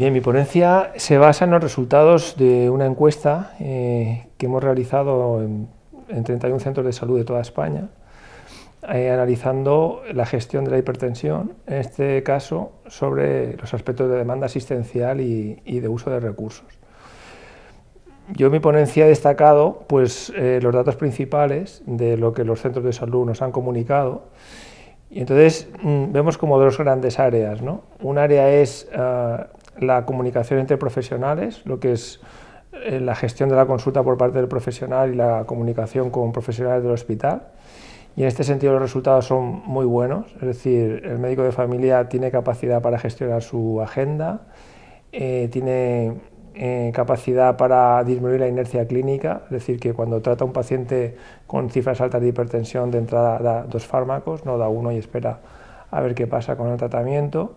Bien, mi ponencia se basa en los resultados de una encuesta eh, que hemos realizado en, 31 centros de salud de toda España, eh, analizando la gestión de la hipertensión, en este caso sobre los aspectos de demanda asistencial y, de uso de recursos. Yo en mi ponencia he destacado pues, eh, los datos principales de lo que los centros de salud nos han comunicado y entonces mm, vemos como dos grandes áreas. ¿no? Un área es ah, la comunicación entre profesionales, lo que es eh, la gestión de la consulta por parte del profesional y la comunicación con profesionales del hospital. Y en este sentido los resultados son muy buenos, es decir, el médico de familia tiene capacidad para gestionar su agenda, eh, tiene eh, capacidad para disminuir la inercia clínica, es decir, que cuando trata un paciente con cifras altas de hipertensión de entrada da dos fármacos, no da uno y espera a ver qué pasa con el tratamiento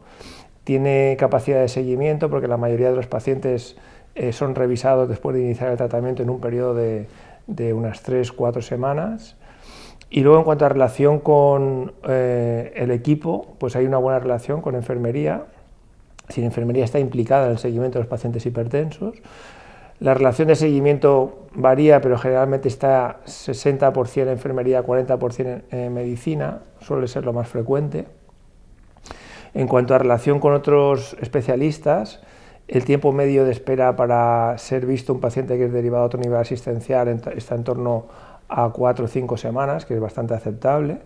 tiene capacidad de seguimiento porque la mayoría de los pacientes eh, son revisados después de iniciar el tratamiento en un periodo de, de unas 3-4 semanas. Y luego en cuanto a relación con eh, el equipo, pues hay una buena relación con enfermería. Si la enfermería está implicada en el seguimiento de los pacientes hipertensos, la relación de seguimiento varía, pero generalmente está 60% enfermería, 40% en, medicina, suele ser lo más frecuente. En cuanto a relación con otros especialistas, el tiempo medio de espera para ser visto un paciente que es derivado a otro nivel asistencial está en torno a cuatro o cinco semanas, que es bastante aceptable.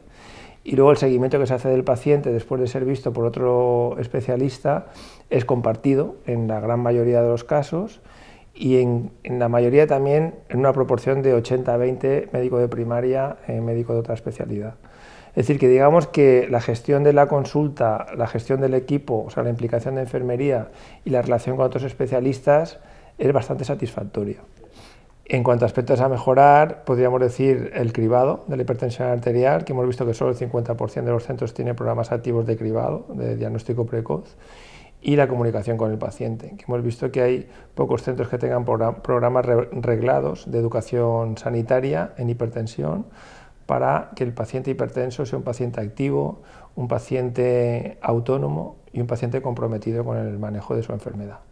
Y luego el seguimiento que se hace del paciente después de ser visto por otro especialista es compartido en la gran mayoría de los casos y en, la mayoría también en una proporción de 80-20 médico de primaria, eh, médico de otra especialidad. Es decir, que digamos que la gestión de la consulta, la gestión del equipo, o sea, la implicación de enfermería y la relación con otros especialistas es bastante satisfactoria. En cuanto a aspectos a mejorar, podríamos decir el cribado de la hipertensión arterial, que hemos visto que solo el 50% de los centros tiene programas activos de cribado, de diagnóstico precoz, y la comunicación con el paciente, que hemos visto que hay pocos centros que tengan programas reglados de educación sanitaria en hipertensión para que el paciente hipertenso sea un paciente activo, un paciente autónomo y un paciente comprometido con el manejo de su enfermedad.